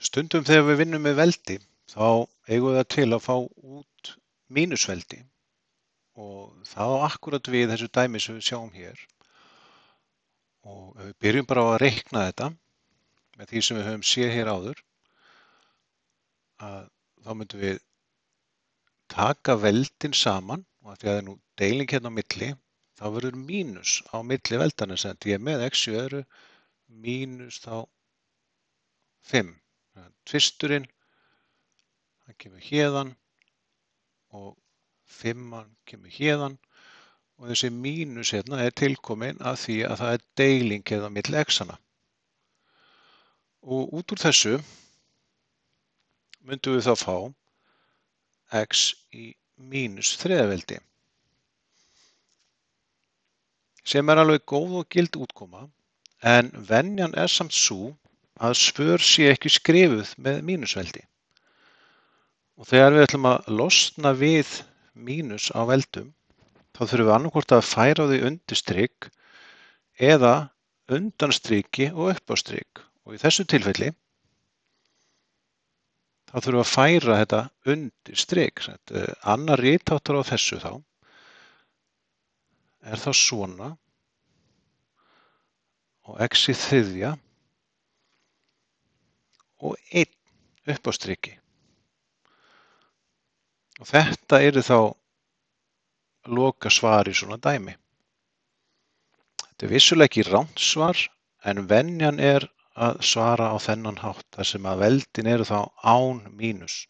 Stundum þegar við vinnum með veldi þá eigum við það til að fá út mínusveldi og það á akkurat við þessu dæmi sem við sjáum hér og við byrjum bara á að reikna þetta með því sem við höfum séð hér áður að þá myndum við taka veldin saman og að því að það er nú deiling hérna á milli þá verður mínus á milli veldana sem því að með e x öðru mínus þá 5 tvisturinn, hann kemur hérðan og fimman kemur hérðan og þessi mínus hérna er tilkomin að því að það er deiling eða hérna mill x-ana. Og út úr þessu myndum við þá fá x í mínus þriðaveldi sem er alveg góð og gild útkoma en venjan er samt svo að svör sé ekki skrifuð með mínusveldi. Og þegar við ætlum að losna við mínus á veldum, þá þurfum við annarkort að færa því undirstrykk eða undanstrykki og uppástrykk. Og í þessu tilfelli, þá þurfum við að færa þetta undirstrykk. Annar rítáttur á þessu þá er þá svona og x í þriðja og einn uppástriki. Og þetta eru þá loka svar í svona dæmi. Þetta er vissulega ekki ránt svar en venjan er að svara á þennan hátt þar sem að veldin eru þá án mínus.